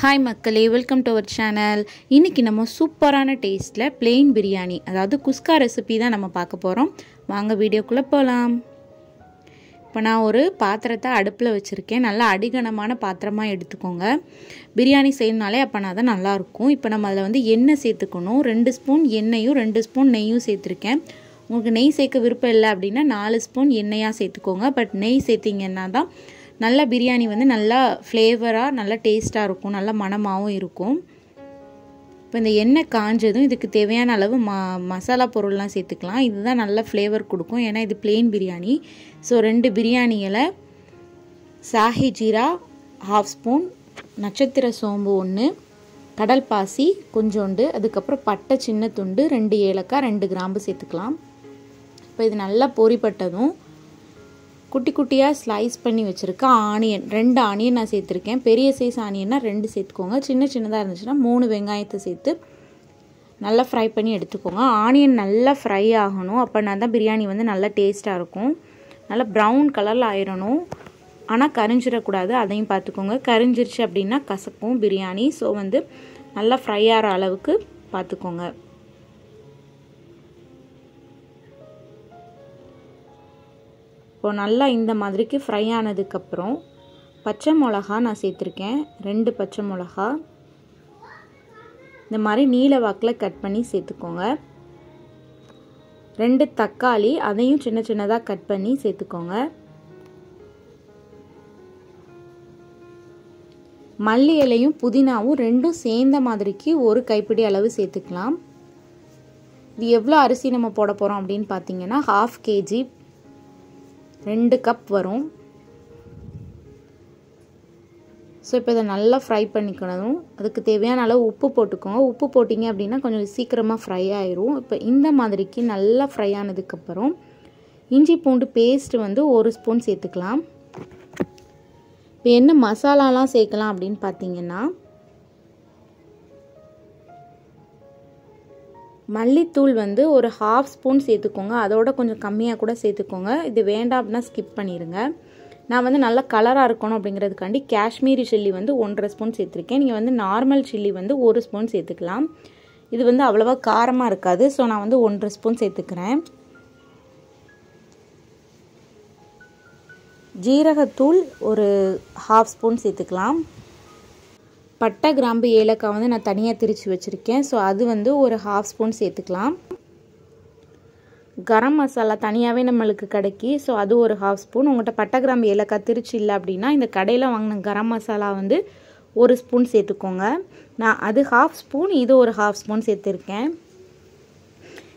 hi மக்களே welcome to our channel இன்றைக்கி நம்ம சூப்பரான டேஸ்ட்டில் பிளெயின் பிரியாணி அதாவது குஸ்கா ரெசிபி தான் நம்ம பார்க்க போகிறோம் வாங்க வீடியோக்குள்ளே போகலாம் இப்போ நான் ஒரு பாத்திரத்தை அடுப்பில் வச்சுருக்கேன் நல்லா அடிகனமான பாத்திரமாக எடுத்துக்கோங்க பிரியாணி செய்யணுனாலே அப்போ நான் தான் நல்லாயிருக்கும் இப்போ நம்ம அதில் வந்து எண்ணெய் சேர்த்துக்கணும் ரெண்டு ஸ்பூன் எண்ணெயும் ரெண்டு ஸ்பூன் நெய்யும் சேர்த்துருக்கேன் உங்களுக்கு நெய் சேர்க்க விருப்பம் இல்லை அப்படின்னா நாலு ஸ்பூன் எண்ணெயாக சேர்த்துக்கோங்க பட் நெய் சேர்த்திங்கன்னா தான் நல்ல பிரியாணி வந்து நல்லா ஃப்ளேவராக நல்லா டேஸ்ட்டாக இருக்கும் நல்லா மணமாகவும் இருக்கும் இப்போ இந்த எண்ணெய் காஞ்சதும் இதுக்கு தேவையான அளவு ம மசாலா பொருள்லாம் சேர்த்துக்கலாம் இதுதான் நல்ல ஃப்ளேவர் கொடுக்கும் ஏன்னா இது பிளெயின் பிரியாணி ஸோ ரெண்டு பிரியாணியில் சாஹி ஜீரா ஹாஃப் ஸ்பூன் நட்சத்திர சோம்பு ஒன்று கடல் பாசி கொஞ்சோண்டு அதுக்கப்புறம் பட்டை சின்ன துண்டு ரெண்டு ஏலக்காய் ரெண்டு கிராம்பு சேர்த்துக்கலாம் இப்போ இது நல்லா பொறிப்பட்டதும் குட்டி குட்டியாக ஸ்லைஸ் பண்ணி வச்சுருக்கேன் ஆனியன் ரெண்டு ஆனியன் நான் சேர்த்துருக்கேன் பெரிய சைஸ் ஆனியன்னா ரெண்டு சேர்த்துக்கோங்க சின்ன சின்னதாக இருந்துச்சுன்னா மூணு வெங்காயத்தை சேர்த்து நல்லா ஃப்ரை பண்ணி எடுத்துக்கோங்க ஆனியன் நல்லா ஃப்ரை ஆகணும் அப்போனா தான் பிரியாணி வந்து நல்லா டேஸ்ட்டாக இருக்கும் நல்லா ப்ரௌன் கலரில் ஆயிடணும் ஆனால் கரிஞ்சிடக்கூடாது அதையும் பார்த்துக்கோங்க கரிஞ்சிருச்சு அப்படின்னா கசக்கும் பிரியாணி ஸோ வந்து நல்லா ஃப்ரை ஆகிற அளவுக்கு பார்த்துக்கோங்க இப்போது நல்லா இந்த மாதிரிக்கு ஃப்ரை ஆனதுக்கப்புறம் பச்சை மிளகா நான் சேர்த்துருக்கேன் ரெண்டு பச்சை மிளகா இந்த மாதிரி நீல வாக்கில் கட் பண்ணி சேர்த்துக்கோங்க ரெண்டு தக்காளி அதையும் சின்ன சின்னதாக கட் பண்ணி சேர்த்துக்கோங்க மல்லி இலையும் புதினாவும் ரெண்டும் சேர்ந்த மாதிரிக்கு ஒரு கைப்பிடி அளவு சேர்த்துக்கலாம் இது எவ்வளோ அரிசி நம்ம போட போகிறோம் அப்படின்னு பார்த்தீங்கன்னா ஹாஃப் கேஜி ரெண்டு கப் வரும் ஸோ இப்போ இதை நல்லா ஃப்ரை பண்ணிக்கணும் அதுக்கு தேவையான அளவு உப்பு போட்டுக்கோங்க உப்பு போட்டிங்க அப்படின்னா கொஞ்சம் சீக்கிரமாக ஃப்ரை ஆயிரும் இப்போ இந்த மாதிரிக்கு நல்லா ஃப்ரை ஆனதுக்கப்புறம் இஞ்சி பூண்டு பேஸ்ட் வந்து ஒரு ஸ்பூன் சேர்த்துக்கலாம் இப்போ என்ன மசாலாலாம் சேர்க்கலாம் அப்படின்னு பார்த்தீங்கன்னா மல்லித்தூள் வந்து ஒரு ஹாஃப் ஸ்பூன் சேர்த்துக்கோங்க அதோட கொஞ்சம் கம்மியாக கூட சேர்த்துக்கோங்க இது வேண்டாம் அப்படின்னா ஸ்கிப் பண்ணிடுங்க நான் வந்து நல்லா கலராக இருக்கணும் அப்படிங்கிறதுக்காண்டி காஷ்மீரி சில்லி வந்து ஒன்றரை ஸ்பூன் சேர்த்துருக்கேன் நீங்கள் வந்து நார்மல் சில்லி வந்து ஒரு ஸ்பூன் சேர்த்துக்கலாம் இது வந்து அவ்வளோவா காரமாக இருக்காது ஸோ நான் வந்து ஒன்றரை ஸ்பூன் சேர்த்துக்கிறேன் ஜீரகத்தூள் ஒரு ஹாஃப் ஸ்பூன் சேர்த்துக்கலாம் பட்டை கிராம்பு ஏலக்காய் வந்து நான் தனியாக திரித்து வச்சுருக்கேன் ஸோ அது வந்து ஒரு ஹாஃப் ஸ்பூன் சேர்த்துக்கலாம் கரம் மசாலா தனியாகவே நம்மளுக்கு கிடைக்கி ஸோ அது ஒரு ஹாஃப் ஸ்பூன் உங்கள்கிட்ட பட்டை கிராம்பு ஏலக்காய் திருச்சி இல்லை அப்படின்னா இந்த கடையில் வாங்கின கரம் மசாலா வந்து ஒரு ஸ்பூன் சேர்த்துக்கோங்க நான் அது ஹாஃப் ஸ்பூன் இது ஒரு ஹாஃப் ஸ்பூன் சேர்த்துருக்கேன்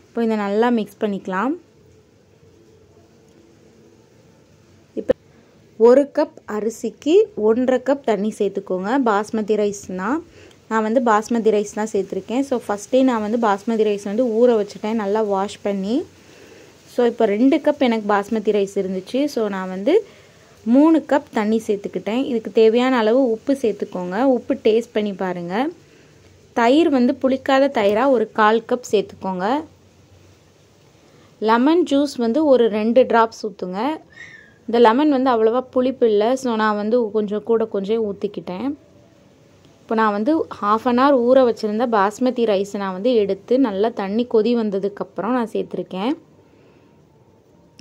இப்போ இதை நல்லா மிக்ஸ் பண்ணிக்கலாம் ஒரு கப் அரிசிக்கு ஒன்றரை கப் தண்ணி சேர்த்துக்கோங்க பாஸ்மதி ரைஸ்னால் நான் வந்து பாஸ்மதி ரைஸ் தான் சேர்த்துருக்கேன் ஸோ ஃபஸ்ட்டே நான் வந்து பாஸ்மதி ரைஸ் வந்து ஊற வச்சுட்டேன் நல்லா வாஷ் பண்ணி ஸோ இப்போ ரெண்டு கப் எனக்கு பாஸ்மதி ரைஸ் இருந்துச்சு ஸோ நான் வந்து மூணு கப் தண்ணி சேர்த்துக்கிட்டேன் இதுக்கு தேவையான அளவு உப்பு சேர்த்துக்கோங்க உப்பு டேஸ்ட் பண்ணி பாருங்கள் தயிர் வந்து புளிக்காத தயிராக ஒரு கால் கப் சேர்த்துக்கோங்க லெமன் ஜூஸ் வந்து ஒரு ரெண்டு ட்ராப்ஸ் ஊற்றுங்க இந்த லெமன் வந்து அவ்வளோவா புளிப்பு இல்லை ஸோ நான் வந்து கொஞ்சம் கூட கொஞ்சம் ஊற்றிக்கிட்டேன் இப்போ நான் வந்து ஹாஃப் அன் ஹவர் ஊற வச்சுருந்த பாஸ்மதி ரைஸை நான் வந்து எடுத்து நல்லா தண்ணி கொதி வந்ததுக்கப்புறம் நான் சேர்த்துருக்கேன்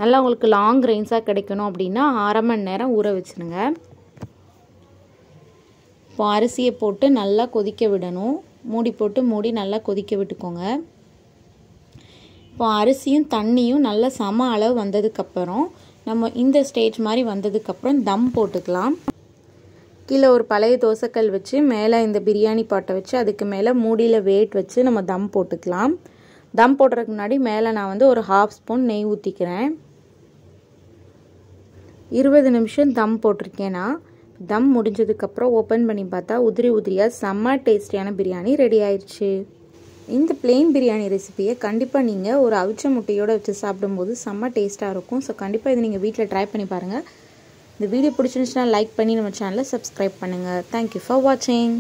நல்லா உங்களுக்கு லாங் ரைன்ஸாக கிடைக்கணும் அப்படின்னா அரை மணி நேரம் ஊற வச்சுருங்க இப்போ அரிசியை போட்டு நல்லா கொதிக்க விடணும் மூடி போட்டு மூடி நல்லா கொதிக்க விட்டுக்கோங்க இப்போ அரிசியும் தண்ணியும் நல்லா சம அளவு வந்ததுக்கப்புறம் நம்ம இந்த ஸ்டேஜ் மாதிரி வந்ததுக்கப்புறம் தம் போட்டுக்கலாம் கீழே ஒரு பழைய தோசைக்கல் வச்சு மேலே இந்த பிரியாணி பாட்டை வச்சு அதுக்கு மேலே மூடியில் வேட் வச்சு நம்ம தம் போட்டுக்கலாம் தம் போடுறதுக்கு முன்னாடி மேலே நான் வந்து ஒரு ஹாஃப் ஸ்பூன் நெய் ஊற்றிக்கிறேன் இருபது நிமிஷம் தம் போட்டிருக்கேன்னா தம் முடிஞ்சதுக்கப்புறம் ஓப்பன் பண்ணி பார்த்தா உதிரி உதிரியாக செம்ம டேஸ்டியான பிரியாணி ரெடி ஆயிடுச்சு இந்த பிளெயின் பிரியாணி ரெசிப்பியை கண்டிப்பாக நீங்கள் ஒரு அவிச்ச முட்டையோடு வச்சு சாப்பிடும்போது செம்ம டேஸ்ட்டாக இருக்கும் ஸோ கண்டிப்பாக இதை நீங்கள் வீட்டில் ட்ரை பண்ணி பாருங்கள் இந்த வீடியோ பிடிச்சிருந்துச்சுன்னா லைக் பண்ணி நம்ம சேனலை சப்ஸ்கிரைப் பண்ணுங்கள் தேங்க்யூ ஃபார் வாட்சிங்